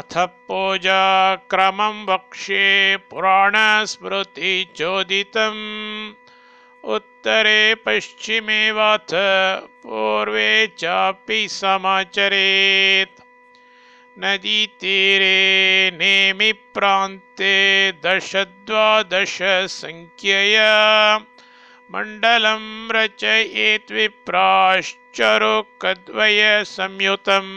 अथ पूजाक्रमं वक्ष्ये पुराणस्मृतिचोदितम् उत्तरे पश्चिमे वाथ पूर्वे चापि समाचरेत् नदीतीरे नेमिप्रान्ते दशद्वादशसङ्ख्यया मण्डलं रचयेत् विप्राश्चरुकद्वयसंयुतम्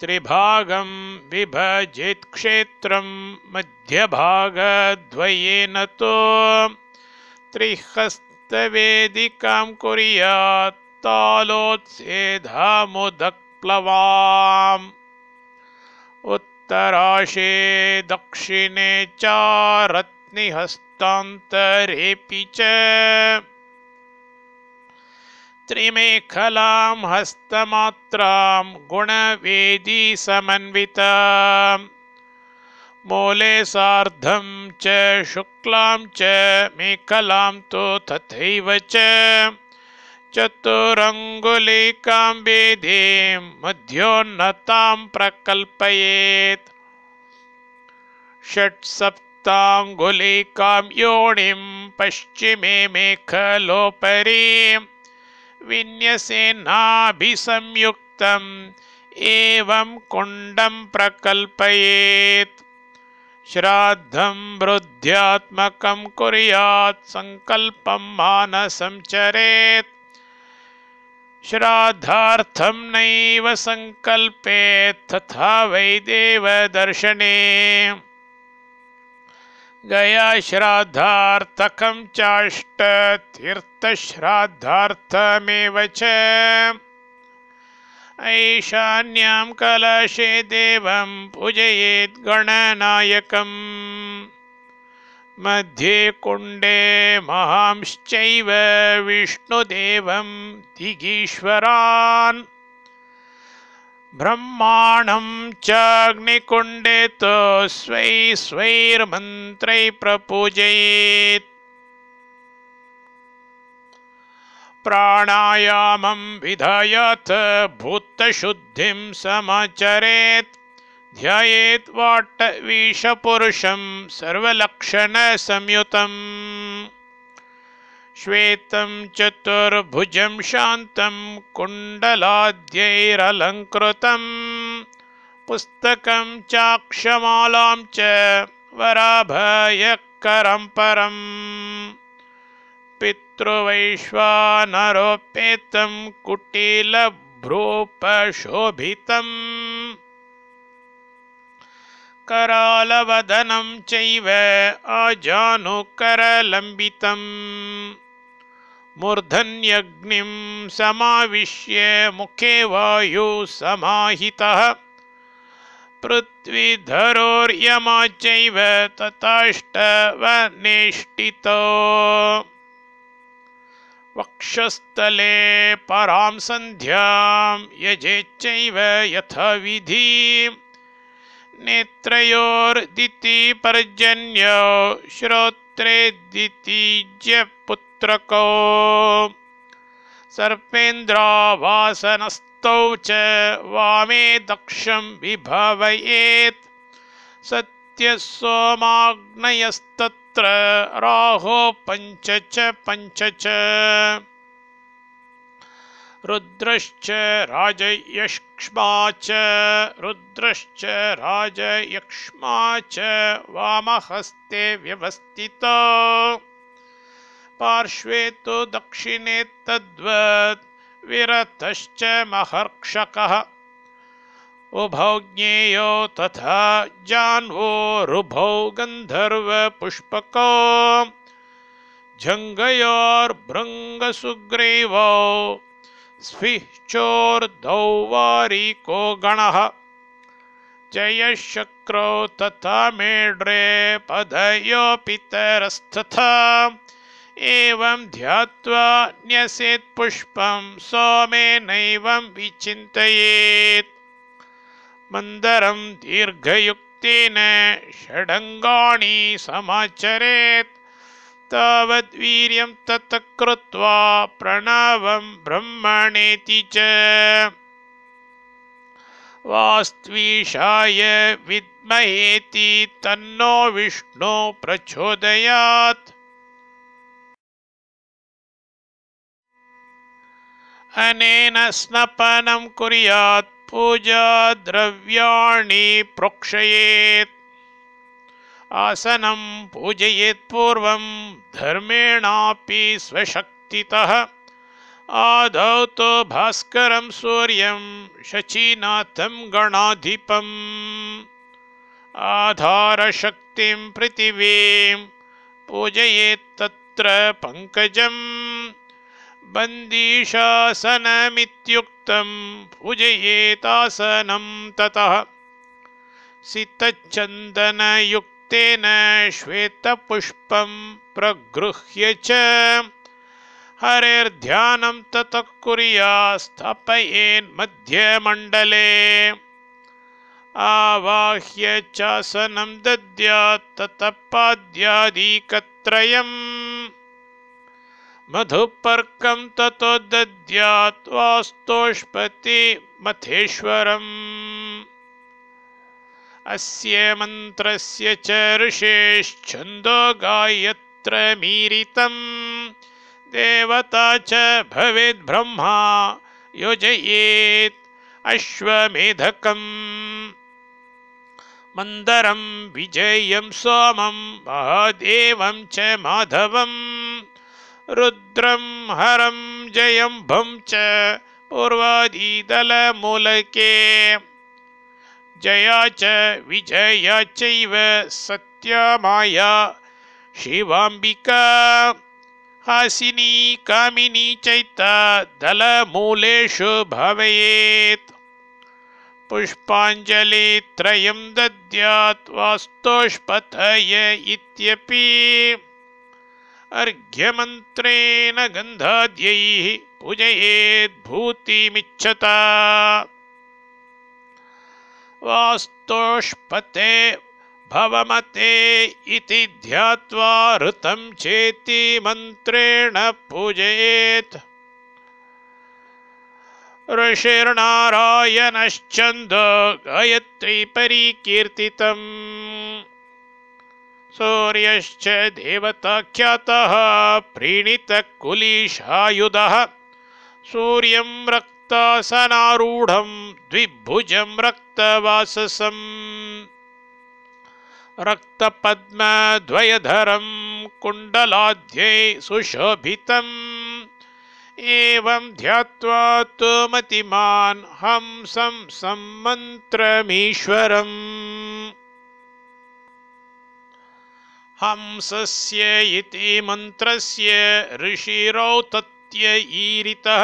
त्रिभागं विभजित्क्षेत्रं मध्यभागद्वयेन तो त्रिहस्तवेदिकां कुर्यात् तालोत्सेधामुदक्प्लवाम् उत्तराशे दक्षिणे च रत्निहस्तान्तरेऽपि च त्रिमेखलां हस्तमात्रां समन्विता मूले सार्धं च शुक्लां च मेखलां तु तथैव च चतुरङ्गुलिकां वेदीं मध्योन्नतां प्रकल्पयेत् षट्सप्ताङ्गुलिकां योनिं पश्चिमे मेखलोपरीम् विन्यसेनाभिसंयुक्तम् एवं कुण्डं प्रकल्पयेत् श्राद्धं वृद्ध्यात्मकं कुर्यात् सङ्कल्पं मानसं चरेत् श्राद्धार्थं नैव सङ्कल्पेत् तथा वै देवदर्शने गया श्राद्धार्थकं चाष्टतीर्थश्राद्धार्थमेव च ऐशान्यां कलशे देवं पूजयेत् गणनायकम् मध्ये कुण्डे महांश्चैव विष्णुदेवं दिगीश्वरान् ब्रह्माणं चाग्निकुण्डितो स्वै स्वैर्मन्त्रैः प्रपूजयेत् प्राणायामं विधयत् भूतशुद्धिं समाचरेत् ध्यायेत् वाट्टवीशपुरुषं सर्वलक्षणसंयुतम् श्वेतं चतुर्भुजं शान्तं कुण्डलाद्यैरलङ्कृतं पुस्तकं चाक्षमालां च वराभयकरं परम् पितृवैश्वानरोपेतं कुटिलभ्रोपशोभितम् करालवदनं चैव अजानुकरलम्बितम् मूर्धन्यग्निं समाविश्य मुखे वायु समाहितः पृथ्वीधरोर्यमाचैव तताष्टवनेष्टितो वक्षस्थले परां सन्ध्यां यजेच्चैव यथाविधि नेत्रयोर्दितिपर्जन्यो श्रोत् पुत्रे द्वितीज पुत्र को सर्पेन्द्र वासनस्तौ च वामे दक्षं विभवयेत् सोमाग्नयस्तत्र राहो पञ्च च पञ्च च रुद्रश्च राजयक्ष्मा च रुद्रश्च राजयक्ष्मा च वामहस्ते व्यवस्थिता पार्श्वे तु दक्षिणे तद्वत् विरतश्च महर्क्षकः उभौ ज्ञेयो तथा जाह्नवोरुभौ गन्धर्वपुष्पको जङ्गयोर्भृङ्गसुग्रीवौ स्फिश्चोर्धौ वारिको जय जयशक्रौ तथा मेड्रे पधयो पधयोपितरस्तथा एवं ध्यात्वा न्यसेत् पुष्पं नैवं विचिन्तयेत् मन्दरं दीर्घयुक्तेन षडङ्गाणि समाचरेत् तावद्वीर्यं कृत्वा प्रणवं ब्रह्मणेति च विद्महेति तन्नो विष्णो प्रचोदयात् अनेन स्नपनं कुर्यात् पूजाद्रव्याणि प्रोक्षयेत् आसनं पूर्व धर्मेणापि स्वशक्ति आदौ तु भास्करं सूर्यं शचीनाथं गणाधिपम् आधारशक्तिं पृथिवी पूजयेत्तत्र पंकज बन्दीशासनमित्युक्तं पूजयेतासनं ततः सितचन्दनयुक्तं तेन श्वेतपुष्पं प्रगृह्य च हरेर्ध्यानं ततः कुर्या स्थापयेन्मध्यमण्डले आवाह्य चासनं दद्यात् ततः पाद्यादिकत्रयम् मधुपर्कं ततो दद्यात् वास्तोष्पति अस्य मन्त्रस्य च ऋषेश्छन्दो गायत्र मीरितम् देवता च भवेद्ब्रह्मा योजयेत् अश्वमेधकम् मन्दरं विजयं सोमं महादेवं च माधवम् रुद्रं हरं जयम्भं च पूर्वादिदलमूलके जया च विजया चैव सत्यमाया शिवाम्बिका हासिनी कामिनी चैता दलमूलेषु भवेत् पुष्पाञ्जलित्रयं दद्यात् वास्तोष्पथय इत्यपि अर्घ्यमन्त्रेण गन्धाद्यैः पूजयेद्भूतिमिच्छता वास्तोष्पते भवमते इति ध्यात्वा ऋतं चेति मन्त्रेण पूजयेत् ऋषिर्नारायणश्चन्द गायत्री परिकीर्तितम् सूर्यश्च देवताख्यातः प्रीणितकुलीशायुधः सूर्यं रक्त सिंहासनारूढं द्विभुजं रक्तवाससं रक्तपद्मयधरम कुण्डलाध्ये सुशोभित एवं ध्यात्वा तु मतिमान् हंसं सम्मन्त्रमीश्वरम् हंसस्य इति मन्त्रस्य ऋषिरौ ईरितः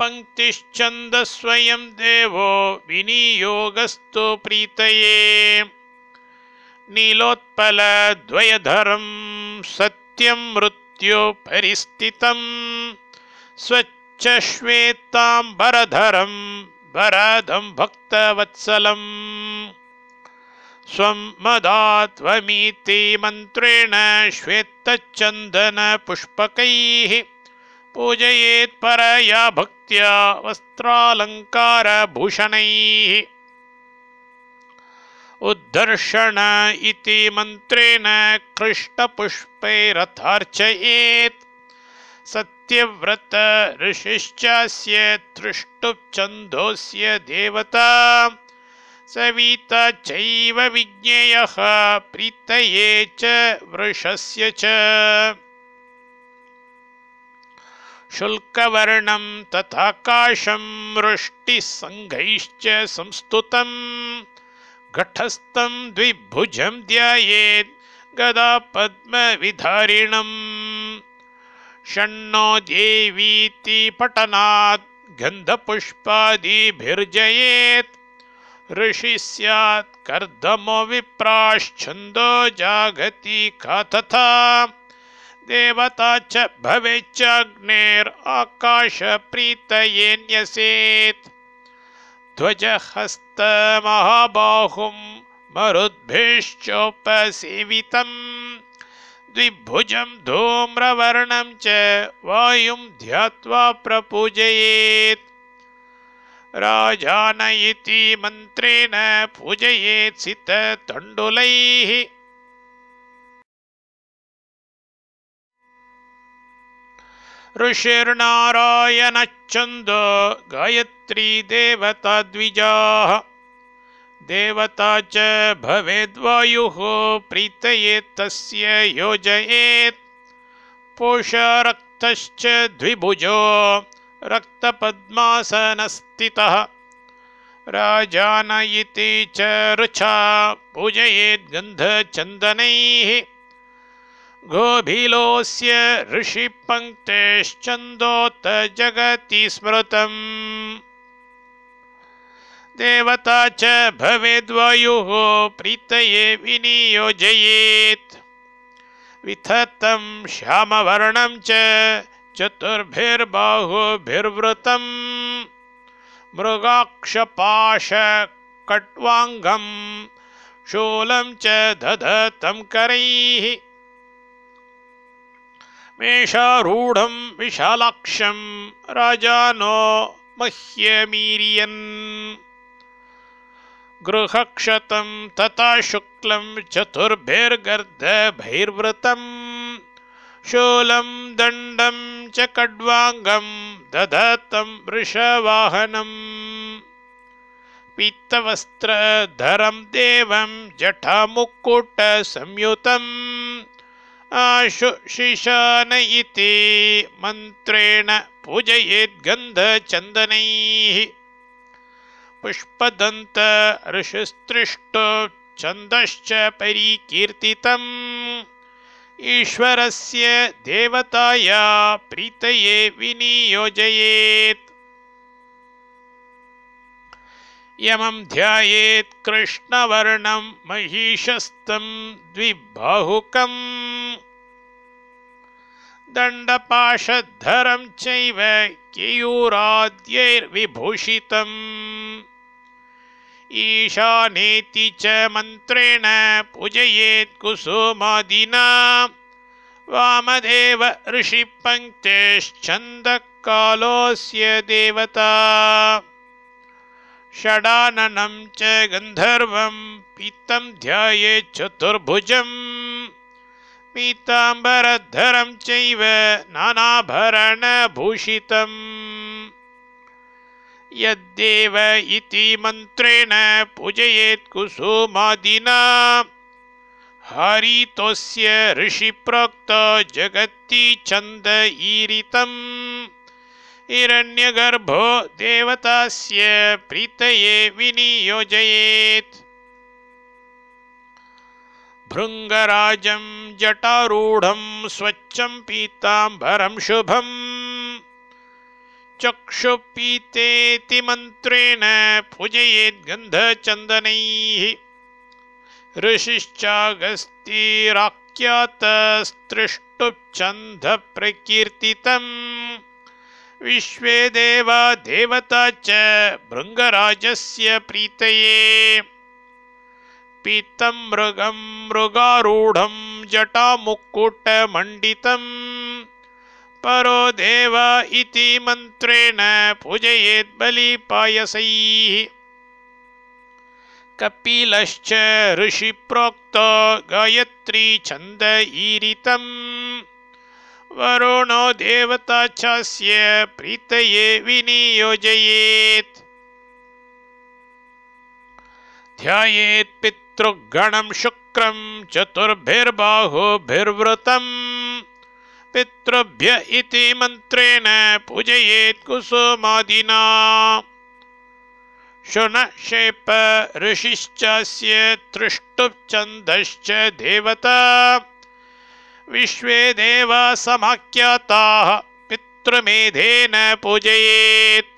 पंक्तिश्चंद स्वयं देवो विनियोगस्तु प्रीतये नीलोत्पल द्वयधरम सत्यम मृत्यु परिस्थितम स्वच्छ श्वेतांबरधरम भक्त भक्तवत्सलम स्वं मदात्वमीति मंत्रेण श्वेतचंदन श्वेतचन्दनपुष्पकैः पूजयेत् परया भक्ति वस्त्रालंकार भूषण उद्धर्षण इति मंत्रेण मन्त्रेण पुष्पे रथार्चयेत् सत्यव्रत ऋषिश्चास्य तृष्टुप्छन्दोऽस्य देवता सविता चैव विज्ञेयः प्रीतये च वृषस्य च शुल्कवर्णं तथा वृष्टिसङ्घैश्च संस्तुतं घटस्थम द्विभुजं ध्यायेत् गदा पद्मविधारिणम् षण्णो देवीति पठनात् गन्धपुष्पादिभिर्जयेत् ऋषि स्यात् कर्दमो विप्राश्छन्दो का तथा देवता च ध्वज हस्त ध्वजहस्तमहाबाहुं मरुद्भिश्चोपसेवितं द्विभुजं धूम्रवर्णं च वायुं ध्यात्वा प्रपूजयेत् राजान इति मन्त्रेण पूजयेत् सिततण्डुलैः ऋषिर्नारायणच्छन्द गायत्री द्विजाः देवता च भवेद्वायुः तस्य योजयेत् पोषरक्तश्च द्विभुजो रक्तपद्मासनस्थितः राजान इति च रुचा पूजयेद्गन्धचन्दनैः गोभीलोस्य गोभिलोस्य ऋषिपङ्क्तेश्चन्दोत जगति स्मृतम् देवता च भवेद्वायुः प्रीतये विनियोजयेत् विथतं श्यामवर्णं च चतुर्भिर्बाहुभिर्वृतं मृगाक्षपाशकट्वाङ्गं शूलं च दधतं करैः मेषारूढं विशालाक्षं राजानो मह्यमीरियन् गृहक्षत तथा शुक्लं चतुर्भिर्गर्धभैर्वृतम् शूलं दंडम च खड्वाङ्गं दधतं वृषवाहनम् पित्तवस्त्रधरं देवं जटामुक्कुटसंयुतम् आशुशिशान इति मन्त्रेण पूजयेद्गन्धचन्दनैः छन्दश्च परिकीर्तितम् ईश्वरस्य देवताया प्रीतये विनियोजयेत् यमं ध्यायेत् कृष्णवर्णं महिषस्तं द्विबाहुकम् दण्डपाशद्धरं चैव केयूराद्यैर्विभूषितम् ईशानेति च मन्त्रेण पूजयेत् कुसुमादिना वामदेव ऋषिपङ्क्तेश्चन्दकालोऽस्य देवता षडाननं च गन्धर्वं पीतं ध्याये चतुर्भुजम् पीताम्बरधरं चैव नानाभरणभूषितम् यद्देव इति मन्त्रेण पूजयेत् कुसुमादिना हरितोस्य ऋषिप्रोक्तो जगति छन्द ईरितम् हिरण्यगर्भो देवतास्य प्रीतये विनियोजयेत् भृङ्गराजं जटारूढं स्वच्छं पीताम्बरं शुभम् चक्षुपीतेति मन्त्रेण पूजयेद्गन्धचन्दनैः ऋषिश्चागस्तिराख्यातस्त्रिष्टुप्छन्दप्रकीर्तितम् विश्वे देवा देवता च भृङ्गराजस्य प्रीतये पीतं मृगं मृगारूढं जटामुक्कुटमण्डितं परो देव इति मन्त्रेण पूजयेत् बलिपायसैः कपिलश्च ऋषिप्रोक्त गायत्री ईरितम् वरुणो देवताच्छास्य प्रीतये विनियोजयेत् ध्यायेत् पितृगणं शुक्रं चतुर्भिर्बाहुभिर्वृतम् पितृभ्य इति मन्त्रेण पूजयेत् कुसुमादिना शुनक्षेप ऋषिश्चास्य तृष्टुप्छन्दश्च देवता विश्व देव समाख्यताः पितृमेधेन पूजयेत्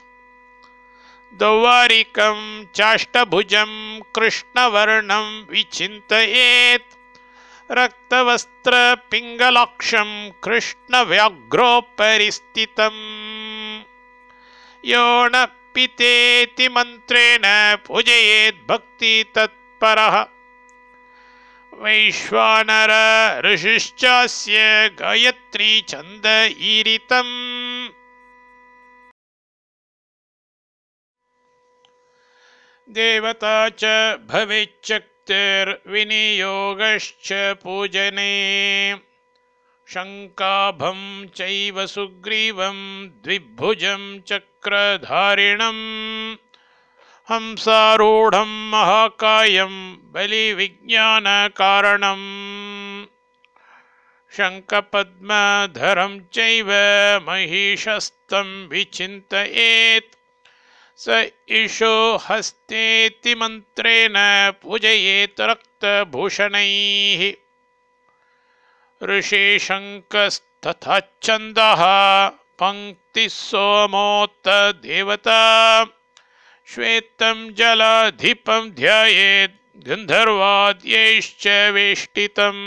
कृष्णवर्ण विचित कृष्णवर्णं विचिन्तयेत् रक्तवस्त्रपिङ्गलाक्षं कृष्णव्याघ्रोपरिस्थितम् यो न पितेति भक्ति पूजयेद्भक्तितत्परः वैश्वानर ऋषिश्चास्य गायत्री ईरितम् देवता च भविच्छक्तिर्विनियोगश्च पूजने शङ्काभं चैव सुग्रीवं द्विभुजं चक्रधारिणम् हंसारूढं महाकायं बलिविज्ञानकारणम् शङ्खपद्मधरं चैव महिषस्तं विचित स ईशो हस्तेति मन्त्रेण पूजयेत् रक्तभूषणैः ऋषिशङ्कस्तथा छंद पंक्ति सोमोत्तदेवता श्वेत जलाधिप ध्यायेत् गन्धर्वाद्यैश्च वेष्टितम्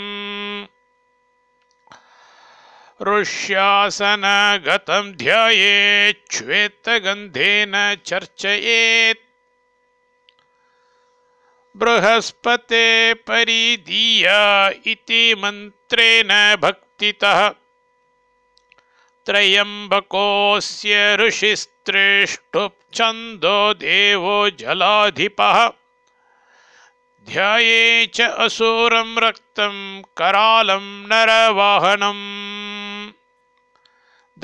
ऋष्यासनगतं ध्यायेच्छ्वेतगन्धेन चर्चयेत् बृहस्पते परिदीया इति मन्त्रेण भक्तितः त्रयम्बकोऽस्य ऋषिस्त्रेष्टुप छंदो देव जलाधिप ध्याये च कराल रक्तं करालं नरवाहनम्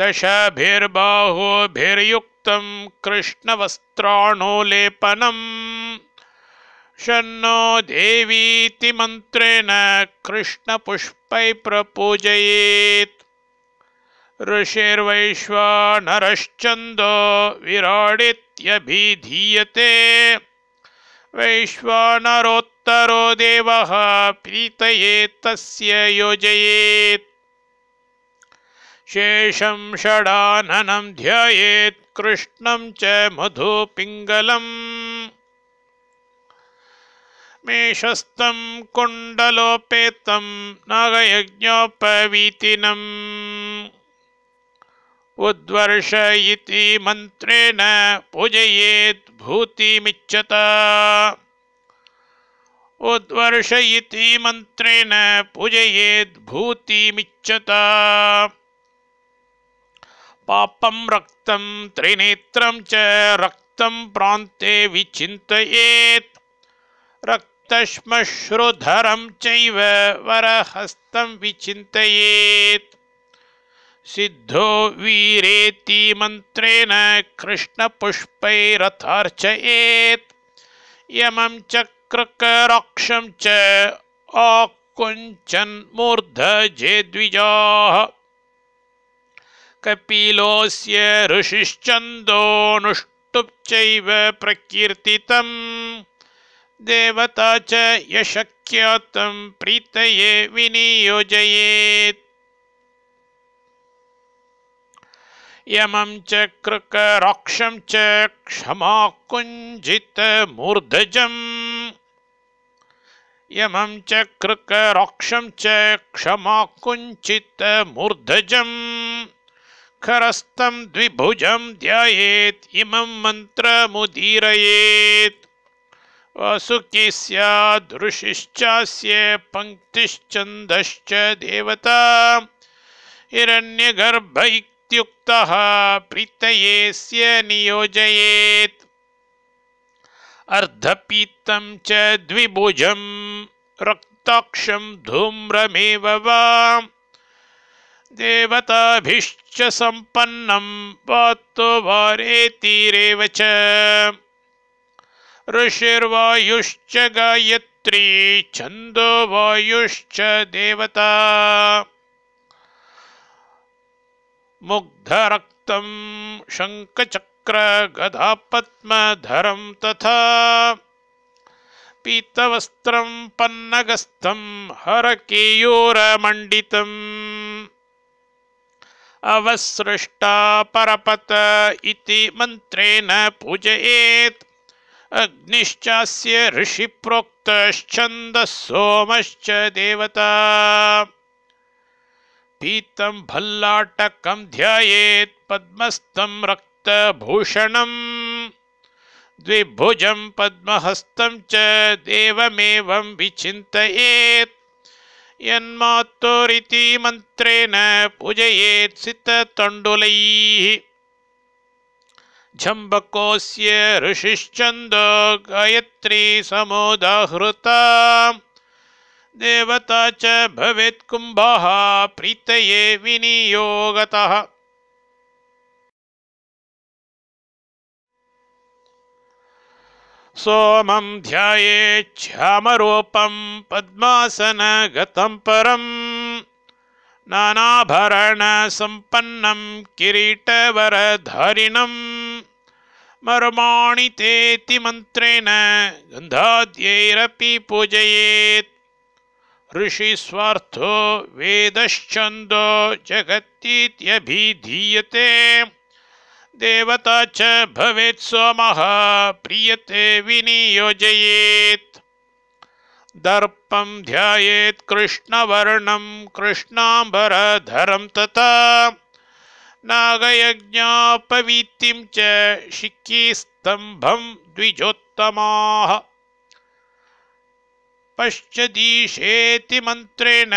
दशभिर्बाहुभिर्युक्तं कृष्णवस्त्राणोलेपनम् शन्नो देवीति मन्त्रेण कृष्णपुष्पै प्रपूजयेत् ऋषिर्वैश्वानरश्चन्दो विराडित्यभिधीयते वैश्वानरोत्तरो देवः प्रीतये तस्य योजयेत् शेषं षडाननं ध्यायेत् कृष्णं च मधुपिङ्गलम् मेषस्तं कुण्डलोपेतं नागयज्ञोपवीतिनम् उद्वर्ष इति मन्त्रेण पूजयेत् भूतिमिच्छत उद्वर्ष इति मन्त्रेण पूजयेत् भूतिमिच्छत पापं रक्तं त्रिनेत्रं च रक्तं प्रान्ते विचिन्तयेत् रक्तश्मश्रुधरं चैव वरहस्तं विचिन्तयेत् सिद्धो वीरेति मन्त्रेण कृष्णपुष्पैरथार्चयेत् यमं चक्रकराक्षं च आकुञ्चन्मूर्धजेद्विजाः कपिलोऽस्य ऋषिश्चन्दोऽनुष्टुप् चैव प्रकीर्तितम् देवता च यशक्यातं प्रीतये विनियोजयेत् यमं च कृकराक्षं च क्षमाकुञ्जितमूर्धजम् यमं च कृकराक्षं च क्षमाकुञ्चितमूर्धजम् खरस्तं द्विभुजं ध्यायेत् इमं मन्त्रमुदीरयेत् वासुकी पङ्क्तिश्चन्दश्च देवता हिरण्यगर्भैः इत्युक्तः प्रीतयेस्य नियोजयेत् अर्धपीतं च द्विभुजं रक्ताक्षं धूम्रमेव वा देवताभिश्च सम्पन्नं वातो वारेतिरेव च ऋषिर्वायुश्च गायत्री छन्दो वायुश्च देवता मुग्धरक्तं शङ्खचक्रगधापद्मधरं तथा पीतवस्त्रं पन्नगस्थं हरकेयोरमण्डितम् अवसृष्टा परपत इति मन्त्रेण अग्निश्चा अग्निश्चास्य प्रोक्त सोमश्च देवता पीतम भल्लाटकं ध्यायेत् पद्मस्तं रक्तभूषणम् द्विभुजं पद्महस्तं च देवमेवं विचिन्तयेत् यन्मातोरिति मन्त्रेण पूजयेत् सिततण्डुलैः झम्बकोऽस्य ऋषिश्चन्दो गायत्री समुदाहृता देवता च भवेत्कुम्भाः प्रीतये विनियोगतः सोमं ध्यायेच्छ्यामरूपं पद्मासनगतं परम् नानाभरणसम्पन्नं किरीटवरधारिणं मर्माणितेति मन्त्रेण गन्धाद्यैरपि पूजयेत् ऋषि स्वार्थो वेदश्चन्दो जगत्तीत्यभिधीयते देवता च भवेत् सोमः प्रियते विनियोजयेत् दर्पं ध्यायेत् कृष्णवर्णं कृष्णाम्बरधरं तथा नागयज्ञापवीतिं च शिक्षिस्तम्भं द्विजोत्तमाः पश्चदीशेति मंत्रेण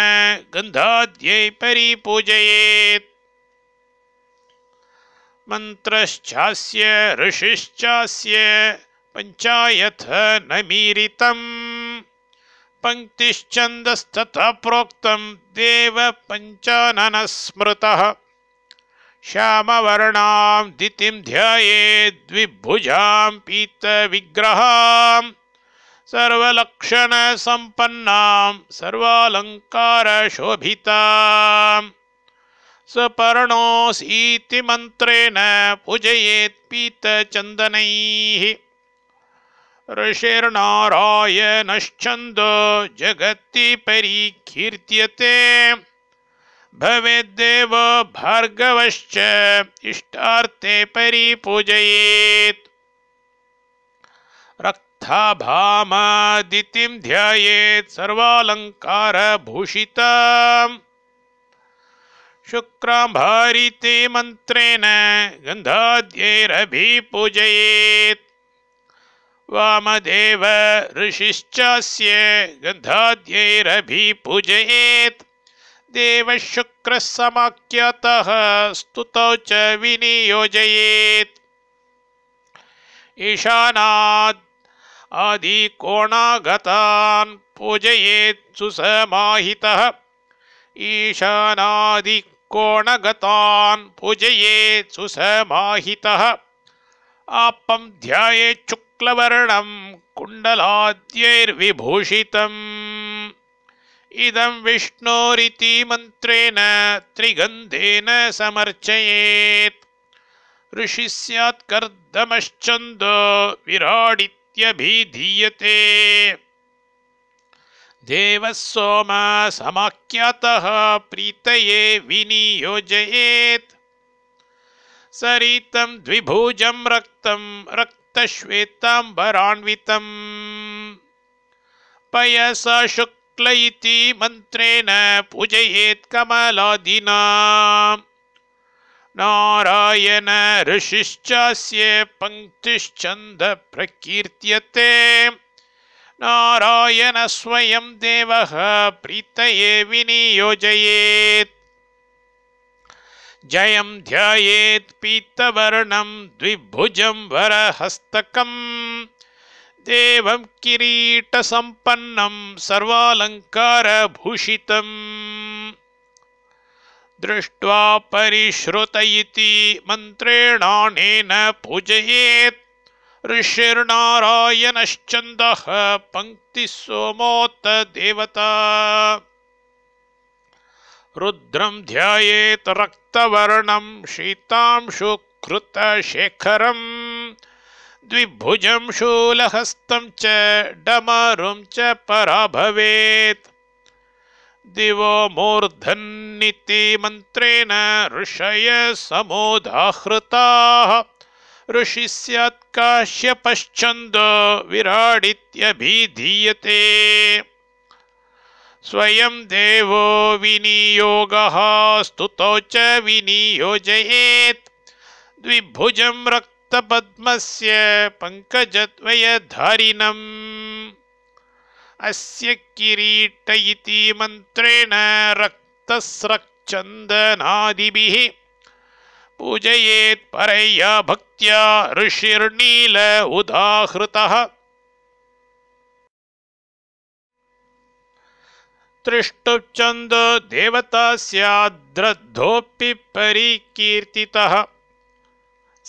गन्धाद्यै परिपूजयेत् मन्त्रश्चास्य ऋषिश्चास्य पञ्चायथ न मीरितम् पङ्क्तिश्छन्दस्तथा प्रोक्तं देव पञ्चाननः स्मृतः श्यामवर्णां दितिं पीत पीतविग्रहाम् सपर्णसीति मंत्रेण सपर्णोऽसीति पीत पूजयेत्पीतचन्दनैः ऋषिर्नारायणश्चंद जगति परिकीर्त्यते भवेद्देव भार्गवश्च इष्टार्थे परिपूजयेत् भामादितिं ध्यायेत् सर्वालङ्कारभूषित शुक्राम्भारिते मन्त्रेण गन्धाद्यैरभि पूजयेत् वामदेव ऋषिश्चास्य गन्धाद्यैरभि पूजयेत् देवः शुक्रः समाख्यातः स्तुतौ च विनियोजयेत् ईशानात् आदिकोणागतान् पूजयेत्सु समाहितः ईशानादिकोणगतान् पूजयेत्सु समाहितः आपं ध्यायेच्छुक्लवर्णं कुण्डलाद्यैर्विभूषितम् इदं विष्णोरिति मन्त्रेण त्रिगन्धेन समर्चयेत् ऋषिः स्यात्कर्दमश्चन्दो विराडित् इत्यभिधीयते देवः सोमा समाख्यातः प्रीतये विनियोजयेत् सरितं द्विभुजं रक्तं रक्तश्वेताम्बरान्वितम् पयसा शुक्ल इति मन्त्रेण पूजयेत् कमलादिना नारायण ऋषिश्चास्य प्रकीर्त्यते नारायण स्वयं देवः प्रीतये विनियोजयेत् जयं ध्यायेत् पीतवर्णं द्विभुजं वरहस्तकम् देवं किरीटसम्पन्नं सर्वालङ्कारभूषितम् दृष्ट्वा परिश्रुत इति मन्त्रेणानेन पूजयेत् ऋषिर्नारायणश्चन्दः पङ्क्तिः सोमोत्त देवता रुद्रं ध्यायेत् रक्तवर्णं शीतांशुकृतशेखरम् द्विभुजं शूलहस्तं च डमरुं च दिवो मूर्धन्निति मन्त्रेण ऋषय समुदाहृताः ऋषि स्यात्काश्यपश्चन्द विराडित्यभिधीयते स्वयं देवो विनियोगः स्तुतौ च विनियोजयेत् द्विभुजं रक्तपद्मस्य पङ्कजद्वयधारिणम् अस्य किरीट इति मन्त्रेण रक्तस्रक्चन्दनादिभिः पूजयेत् परया भक्त्या ऋषिर्नील उदाहृतः त्रिष्टुच्छन्दो देवता स्याद्रद्धोऽपि परिकीर्तितः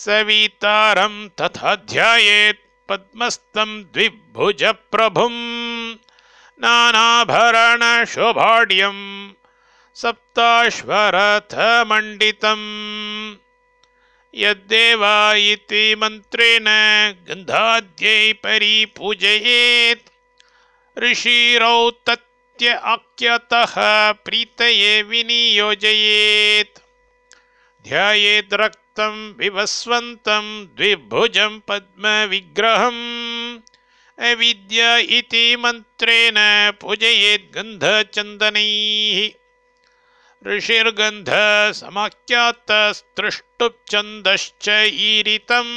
सवितारं तथा ध्यायेत् पद्मस्तं द्विभुजप्रभुं नानाभरणशोभाढ्यं सप्ताश्वरथमण्डितम् यद्देवा इति मन्त्रेण गन्धाद्यै परिपूजयेत् ऋषिरौ तत्य आख्यतः प्रीतये विनियोजयेत् ध्यायेद्रक् तं विवस्वन्तं द्विभुजं पद्मविग्रहम् अविद्या इति मन्त्रेण गंधचंदन ऋषिर्गन्धसमाख्यातस्तृष्टुप्छन्दश्च ईरितम्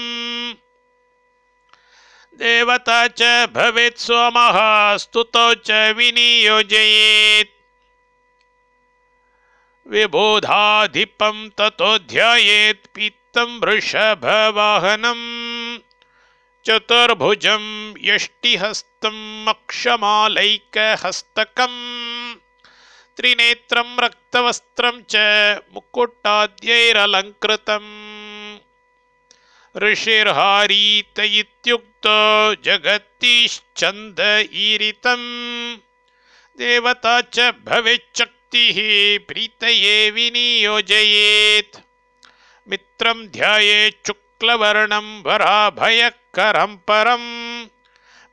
देवता च भवेत् सोमः स्तुतौ च विनियोजयेत् विबोधाधिपम ततोऽध्यायेत् पीतं वृषभवाहनम् चतुर्भुजं यष्टिहस्तं मक्षमालैकहस्तकम् त्रिनेत्रं रक्तवस्त्रं च मुकुटाद्यैरलङ्कृतम् ऋषिर्हारीत इत्युक्तो जगतीश्चन्द ईरितं देवता च भवेच्चक्र वृत्ति प्रीत विनियोजयेत् मित्र ध्यायेच्छुक्लवर्णं वराभयकरं परम्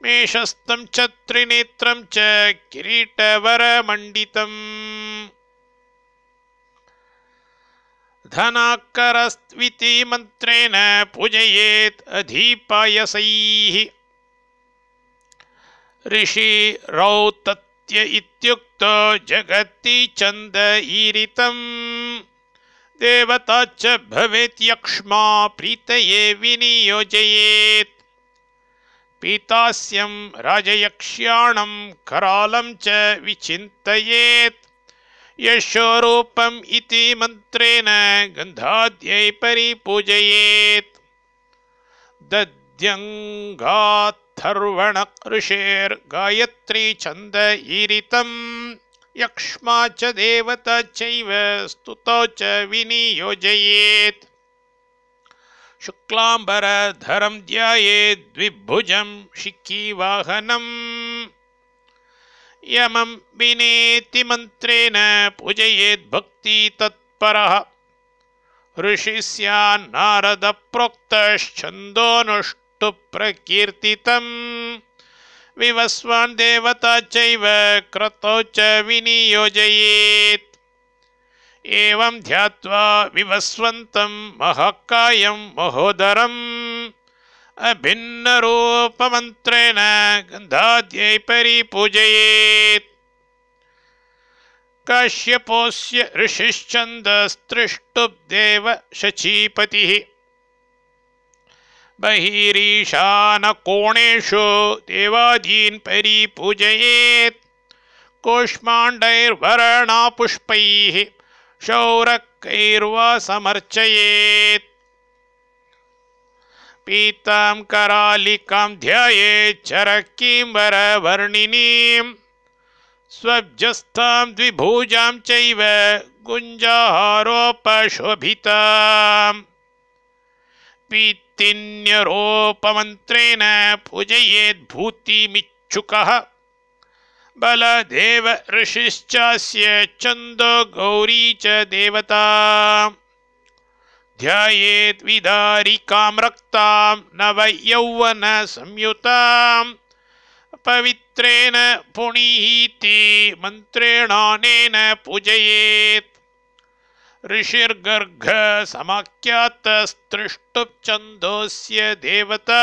मेषस्थं च त्रिनेत्रं च किरीटवरमण्डितम् धनाकरस्त्विति मन्त्रेण पूजयेत् अधीपायसैः ऋषिरौ तत् नित्य जगति चन्द ईरितम् देवता च भवेत् यक्ष्मा प्रीतये विनियोजयेत् पीतास्यं राजयक्ष्याणं करालं च विचिन्तयेत् यशोरूपम् इति मन्त्रेण गन्धाद्यै परिपूजयेत् दद्यङ्गात् अथर्वणकृषेर्गायत्री छन्द ईरितं यक्ष्मा च देवता चैव स्तुतौ च विनियोजयेत् शुक्लाम्बरधरं ध्यायेद्विभुजं शिखीवाहनम् यमं विनेति मन्त्रेण पूजयेद्भक्तितत्परः ऋषिस्यान्नारदप्रोक्तश्छन्दोऽनुष्ठ तो प्रकर्ति विवस्वान्देवता देवता च विनियोजयेत् एवं ध्यात्वा विवस्वन्तं महकायं महोदरम् अभिन्नरूपमन्त्रेण गन्धाद्यै परिपूजयेत् काश्यपोऽस्य ऋषिश्चन्दस्त्रिष्टुब्देव शचीपतिः बहिरीशानकोणेषु देवादीन् परिपूजयेत् कूष्माण्डैर्भरणापुष्पैः शौरकैर्वा समर्चयेत् पीतां करालिकां ध्यायेत् चरकीं वरवर्णिनीं स्वब्जस्थां द्विभुजां चैव गुञ्जाहारोपशोभिताम् पीतिन्यरोपमन्त्रेण बल बलदेव ऋषिश्चास्य चंद गौरी च देवता नव यौवन संयुता पवित्रेण पुणीति मन्त्रेणानेन पूजयेत् ऋषिर्गर्घसमाख्यात् स्त्रुच्छन्दोस्य देवता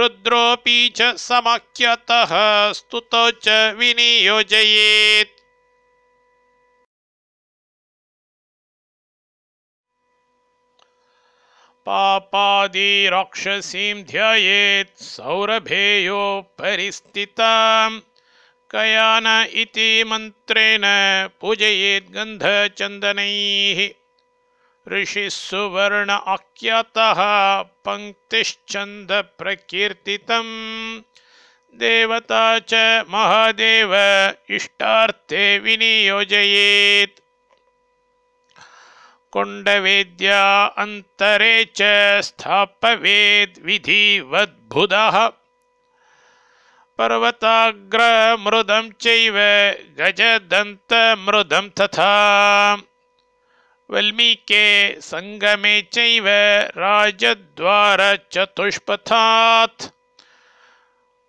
रुद्रोऽपि च समाख्यतः स्तुतौ च विनियोजयेत् पापादि ध्यायेत् सौरभेयो परिस्थिता। कयान इति मन्त्रेण गंधचंदन ऋषि सुवर्ण आख्यातः पङ्क्तिश्चन्दप्रकीर्तितम् देवता च महादेव इष्टार्थे विनियोजयेत् कुण्डवेद्या अन्तरे च स्थापवेद्विधिवद्बुधः पर्वताग्र पर्वताग्रमृदं चैव गजदन्तमृदं तथा वल्मीके सङ्गमे चैव कुशमूल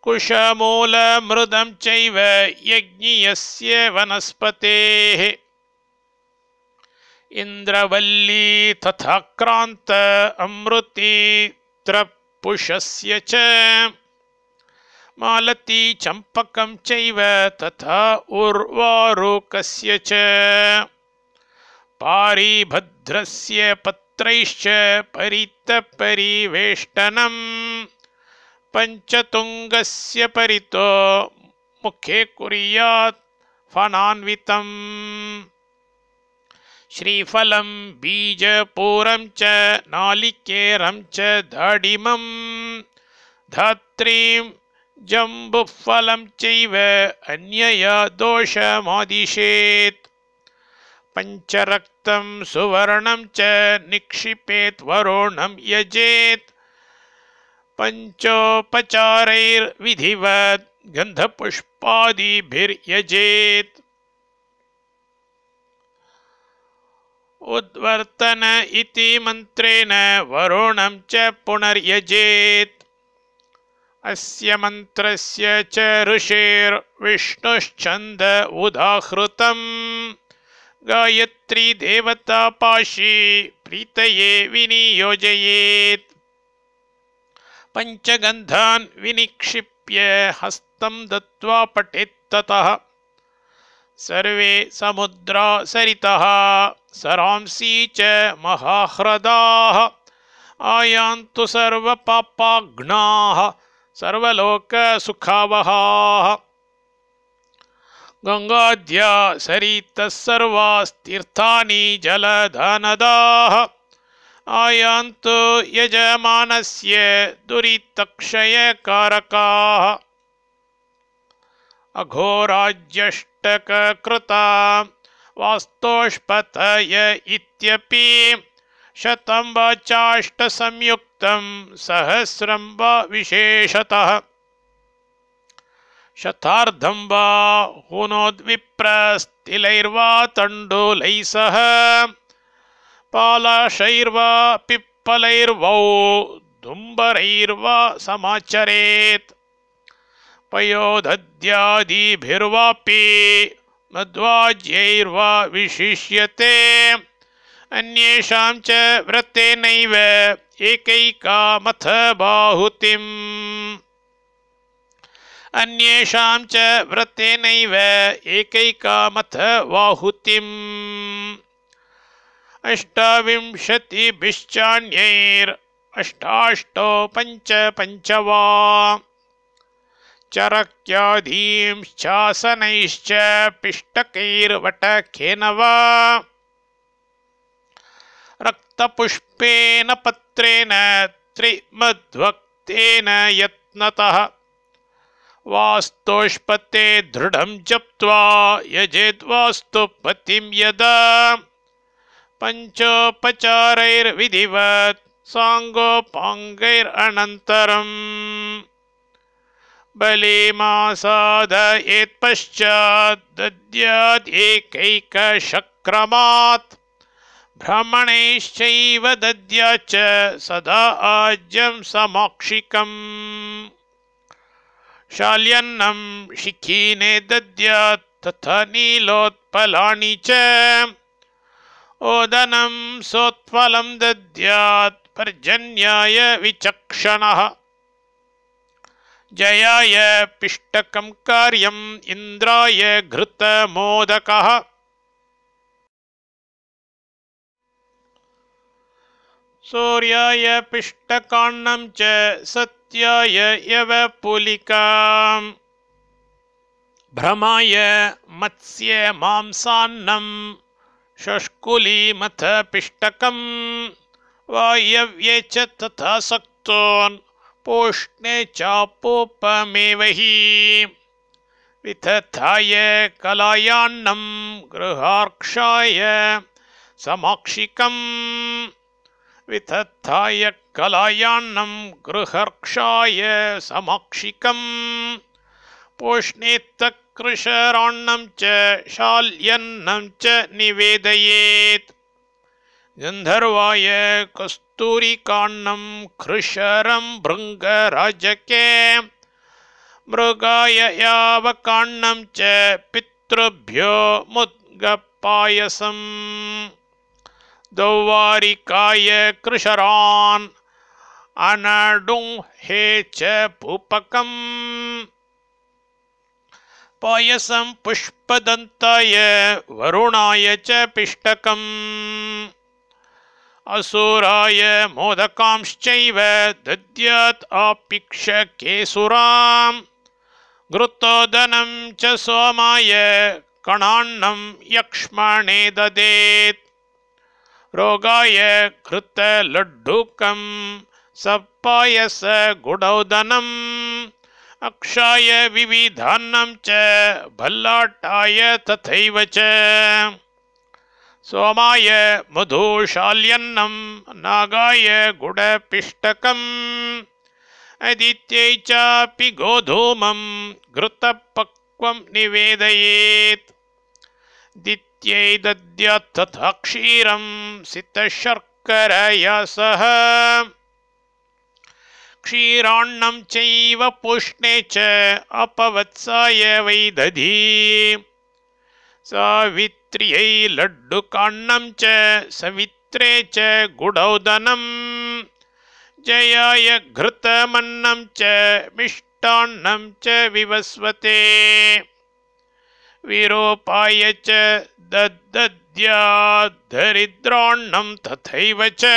कुशमूलमृदं चैव यज्ञीयस्य वनस्पतेः इन्द्रवल्ली अमृती अमृतित्रपुषस्य च मालती चंपक तथा उर्वारुकस्य च पत्र परीतपरीवेष्टन परितपरिवेष्टनं पञ्चतुङ्गस्य परितो मुखे कुरिया फनान्वितम् श्रीफल बीजपूर च नालिकेरं च दाडिमं जम्बुफलं चैव अन्यया दोषमादिशेत् पञ्चरक्तं सुवर्णं च निक्षिपेत् वरुणं यजेत् पञ्चोपचारैर्विधिवत् गन्धपुष्पादिभिर्यजेत् उद्वर्तन इति मन्त्रेण वरुणं च पुनर्यजेत् अस्य मन्त्रस्य च ऋषेर्विष्णुश्चन्द उदाहृतम् गायत्री देवतापाशी प्रीतये विनियोजयेत् पञ्चगन्धान् विनिक्षिप्य हस्तं दत्त्वा पठेत्ततः सर्वे समुद्रा सरितः सरांसी च महाह्रदाः आयान्तु सर्वपापाघ्नाः सर्वलोक सुखावहा गंगाद्या सरित सर्वास्तीर्थानि जलधनदाः आयान्तु यजमानस्य दुरितक्षयकारकाः अघोराज्यष्टककृता वास्तोष्पतय इत्यपि शतं वा चाष्टसंयुक्तं सहस्रं वा विशेषतः शतार्धं वा हुनोद्विप्रस्तिलैर्वा सह पालाशैर्वा पिप्पलैर्वौ दुम्बरैर्वा सचरे पयोदद्यादिभिर्वापि मध्वाज्यैर्वा विशिष्यते अन्येषां च वृत्तेनैव एकैकामथ बाहुतिम् अन्येषां च वृत्तेनैव एकैकामथ बाहुतिम् अष्टाविंशतिभिश्चान्यैर् अष्टाष्टो पञ्च पञ्च वा चरक्याधींश्चासनैश्च पिष्टकैर्वटखेन वा पुष्पेन पत्रेण त्रिमद्भक्तेन यत्नतः वास्तोष्पते दृढं जप्त्वा यजेद्वास्तु पतिं यदा पञ्चोपचारैर्विधिवत् साङ्गोपाङ्गैरनन्तरम् बलिमासादयेत्पश्चात् दद्यात् भ्रमणैश्चैव दद्याच्च सदा शिखीने दद्यात् तथा नीलोत्पलानि च दद्यात् पर्जन्याय जयाय पिष्टकं कार्यम् इन्द्राय घृतमोदकः सूर्याय पिष्टकाण्डं च सत्याय पुलिकाम् भ्रमाय शष्कुलीमथ पिष्टकं वायव्ये च तथा सक्तोन् पोष्णे चापोपमेवहि विथथाय कलायान्नं गृहार्क्षाय समाक्षिकम् विधत्थाय कलायान्नं गृहर्क्षाय समक्षिकम् पोष्णेत्तकृशराण्णं च शाल्यन्नं च निवेदयेत् गन्धर्वाय कस्तूरिकाण्डं कृशरं भृङ्गराजके मृगाय च पितृभ्यो मुद्गपायसम् दौवारिकाय कृशरान् हे च पूपकम् पायसं पुष्पदन्ताय वरुणाय च पिष्टकम् असुराय मोदकांश्चैव दद्यात् अपेक्षकेसुरां धृतोदनं च सोमाय कणान्नं यक्ष्मणे ददेत् रोगाय कृतलड्डूकं सप्पायसगुडौदनम् अक्षाय विविधान्नं च भल्लाटाय तथैव च सोमाय मधुशाल्यन्नं नागाय गुडपिष्टकम् अदित्यै चापि गोधूमं घृतपक्वं निवेदयेत् दैत्यै दद्यथ क्षीरं सितशर्करया सह क्षीराण्णं चैव पुष्णे च अपवत्साय वै दधी सावित्र्यै लड्डुकाण्डं च सवित्रे च गुडौदनं जयाय घृतमन्नं च मिष्टान्नं च विवस्वते विरोपायच च दद्या तथैवच तथैव च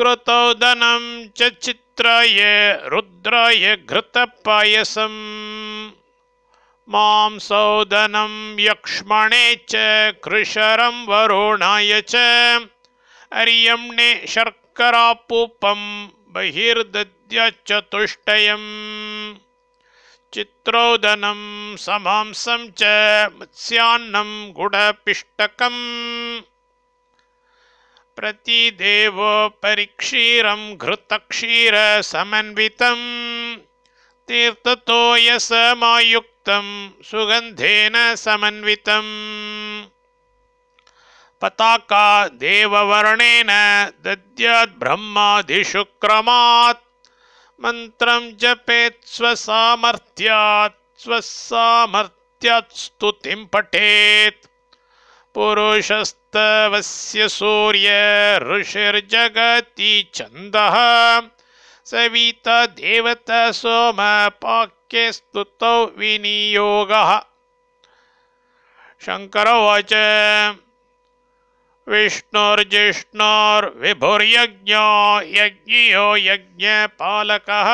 घृतोदनं च चित्राय रुद्राय घृतपायसं मांसोदनं यक्ष्मणे च कृशरं वरुणाय च अर्यम्णे शर्करापूपं बहिर्दद्याच्चतुष्टयम् चित्रोदनं समांसं च मत्स्यान्नं प्रतिदेवो परिक्षीरं घृतक्षीरसमन्वितं तीर्थतोयसमायुक्तं सुगन्धेन समन्वितम् पताका देववर्णेन दद्याद्ब्रह्माधिशुक्रमात् मन्त्रं जपेत् स्वसामर्थ्यात् स्वसामर्थ्यात् स्वसामर्थ्यास्तुतिं पठेत् पुरुषस्तवस्य सूर्य ऋषिर्जगति छन्दः सवितदेवत स्तुतौ विनियोगः शङ्करो विष्णुर्जिष्णुर्विभुर्यज्ञो यज्ञियो यज्ञपालकः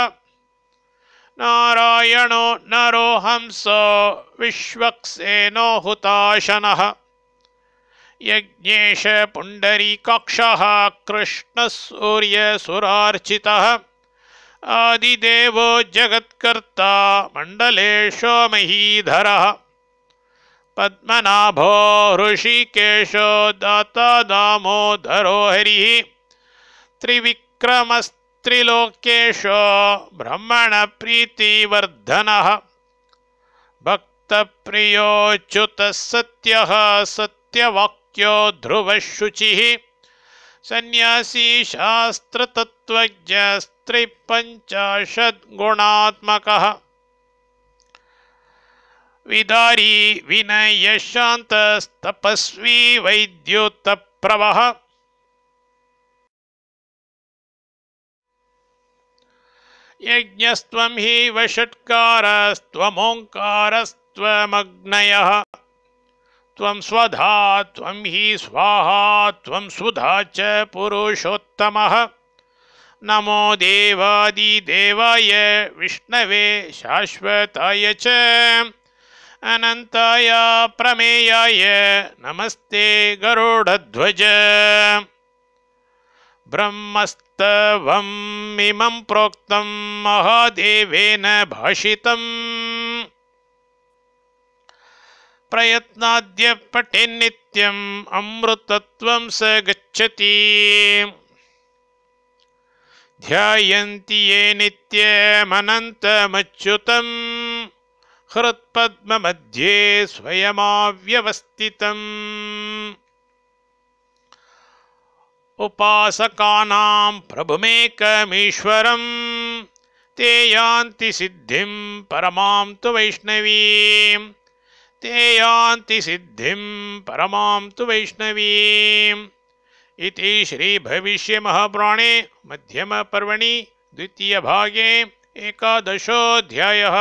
नारायणो नरो हंसो विश्वक्सेनो हुताशनः यज्ञेश पुण्डरीकक्षः कृष्णसूर्यसुरार्चितः आदिदेवो जगत्कर्ता मण्डलेशो महीधरः पद्मनाभो हृषिकेशो दाता दामोदरो हरि त्रिविक्रमस्त्रिलोकेशो ब्रह्मणप्रीतिवर्धनः भक्तप्रियोच्युतः सत्यः सत्यवाक्यो तत्वज्ञ स्त्री पंचाशद गुणात्मकः विदारी विनयशान्तस्तपस्वी वैद्योत्तप्रवः यज्ञस्त्वं हि वषट्कारस्त्वमोङ्कारस्त्वमग्नयः त्वं स्वधा हि स्वाहा सुधा च पुरुषोत्तम नमो देवादिदेवाय विष्णवे शाश्वताय च अनन्ताय प्रमेयाय नमस्ते गरुडध्वज ब्रह्मस्तवम् ब्रह्मस्तवमिमं प्रोक्तं महादेवेन भाषितम् प्रयत्नाद्य पटि अमृतत्वं स गच्छति ध्यायन्ति ये नित्यमनन्तमच्युतम् हृत्पद्ममध्ये स्वयमाव्यवस्थितम् उपासकानां प्रभुमेकमीश्वरं ते यान्ति सिद्धिं परमां तु वैष्णवीं ते यान्ति सिद्धिं परमां तु वैष्णवीम् इति श्रीभविष्यमहापुराणे मध्यमपर्वणि द्वितीयभागे एकादशोऽध्यायः